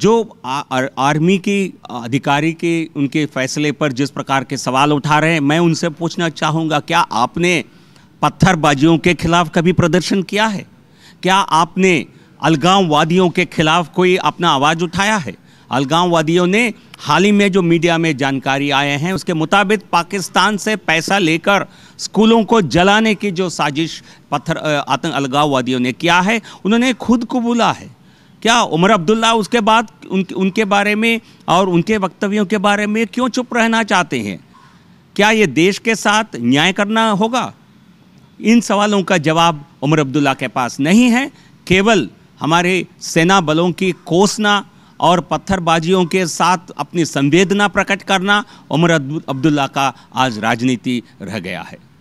जो आ, आ, आर्मी की अधिकारी के उनके फैसले पर जिस प्रकार के सवाल उठा रहे हैं मैं उनसे पूछना चाहूँगा क्या आपने पत्थरबाजियों के खिलाफ कभी प्रदर्शन किया है क्या आपने अलगाववादियों के खिलाफ कोई अपना आवाज़ उठाया है अलगाववादियों ने हाल ही में जो मीडिया में जानकारी आए हैं उसके मुताबिक पाकिस्तान से पैसा लेकर स्कूलों को जलाने की जो साजिश पत्थर आतंक अलगाववादियों ने किया है उन्होंने खुद कबूला है क्या उमर अब्दुल्ला उसके बाद उन, उनके बारे में और उनके वक्तव्यों के बारे में क्यों चुप रहना चाहते हैं क्या ये देश के साथ न्याय करना होगा इन सवालों का जवाब उमर अब्दुल्ला के पास नहीं है केवल हमारे सेना बलों की कोसना और पत्थरबाजियों के साथ अपनी संवेदना प्रकट करना उमर अब्दुल्ला का आज राजनीति रह गया है